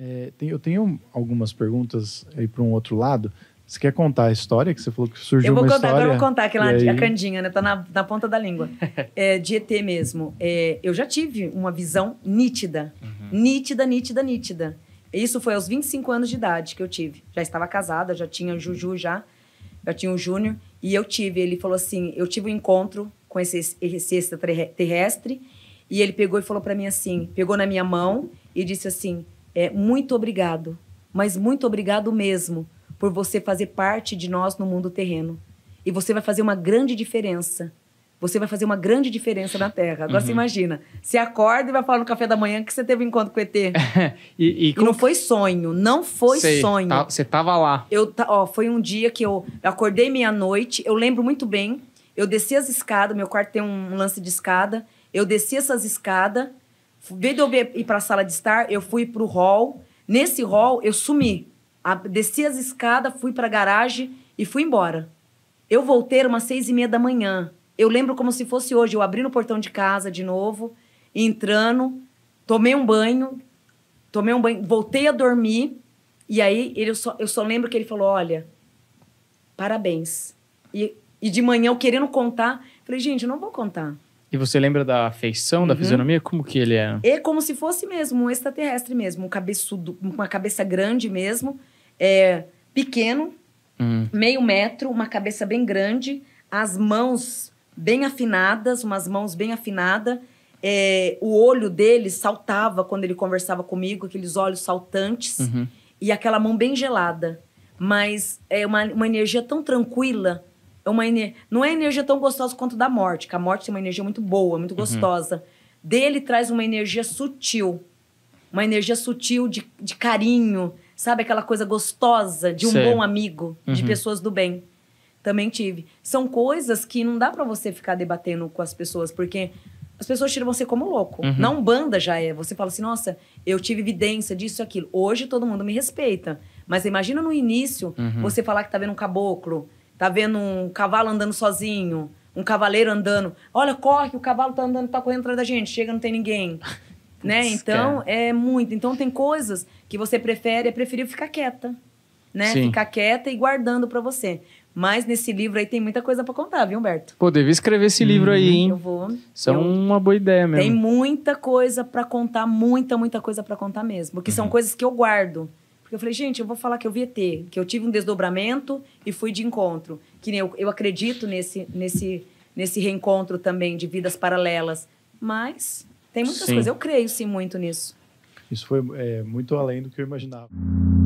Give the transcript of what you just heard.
É, tem, eu tenho algumas perguntas aí para um outro lado. Você quer contar a história que você falou que surgiu uma história? Eu vou contar, agora eu vou contar aquela aí... a candinha, né? Tá na, na ponta da língua. É, de ET mesmo. É, eu já tive uma visão nítida. Uhum. Nítida, nítida, nítida. Isso foi aos 25 anos de idade que eu tive. Já estava casada, já tinha o Juju já. Já tinha o Júnior. E eu tive, ele falou assim, eu tive um encontro com esse, esse extraterrestre. E ele pegou e falou para mim assim, pegou na minha mão e disse assim é, muito obrigado, mas muito obrigado mesmo por você fazer parte de nós no mundo terreno. E você vai fazer uma grande diferença. Você vai fazer uma grande diferença na Terra. Agora uhum. você imagina, você acorda e vai falar no café da manhã que você teve um encontro com o ET. e, e, e não foi sonho, não foi Sei, tá, sonho. Tá, você tava lá. Eu, ó, foi um dia que eu, eu acordei meia-noite, eu lembro muito bem. Eu desci as escadas, meu quarto tem um lance de escada. Eu desci essas escadas Veio de eu ir para a sala de estar, eu fui para o hall. Nesse hall, eu sumi. desci as escadas, fui para a garagem e fui embora. Eu voltei umas seis e meia da manhã. Eu lembro como se fosse hoje. Eu abri no portão de casa de novo, entrando, tomei um banho, tomei um banho, voltei a dormir. E aí ele, eu, só, eu só lembro que ele falou: Olha, parabéns. E, e de manhã eu querendo contar, falei: Gente, eu não vou contar. E você lembra da feição, da uhum. fisionomia? Como que ele é? É como se fosse mesmo um extraterrestre mesmo, um cabeçudo, uma cabeça grande mesmo, é, pequeno, uhum. meio metro, uma cabeça bem grande, as mãos bem afinadas, umas mãos bem afinadas. É, o olho dele saltava quando ele conversava comigo, aqueles olhos saltantes uhum. e aquela mão bem gelada. Mas é uma, uma energia tão tranquila é uma ener... não é energia tão gostosa quanto da morte, que a morte tem uma energia muito boa, muito uhum. gostosa. Dele traz uma energia sutil, uma energia sutil de, de carinho, sabe? Aquela coisa gostosa de um Sei. bom amigo, uhum. de pessoas do bem. Também tive. São coisas que não dá para você ficar debatendo com as pessoas, porque as pessoas tiram você como louco. Uhum. Não banda já é. Você fala assim, nossa, eu tive evidência disso e aquilo. Hoje todo mundo me respeita. Mas imagina no início uhum. você falar que tá vendo um caboclo, tá vendo um cavalo andando sozinho, um cavaleiro andando. Olha, corre, o cavalo tá andando, tá correndo atrás da gente, chega, não tem ninguém. né? Então, é. muito. Então, tem coisas que você prefere, é preferível ficar quieta, né? Ficar quieta e guardando para você. Mas nesse livro aí tem muita coisa para contar, viu, Humberto? Pô, devia escrever esse livro hum, aí, uhum. hein? Eu vou. Isso é uma boa ideia mesmo. Tem muita coisa para contar, muita, muita coisa para contar mesmo. Que uhum. são coisas que eu guardo. Porque eu falei, gente, eu vou falar que eu vi ET, que eu tive um desdobramento e fui de encontro. Que eu, eu acredito nesse, nesse, nesse reencontro também de vidas paralelas. Mas tem muitas sim. coisas, eu creio sim muito nisso. Isso foi é, muito além do que eu imaginava.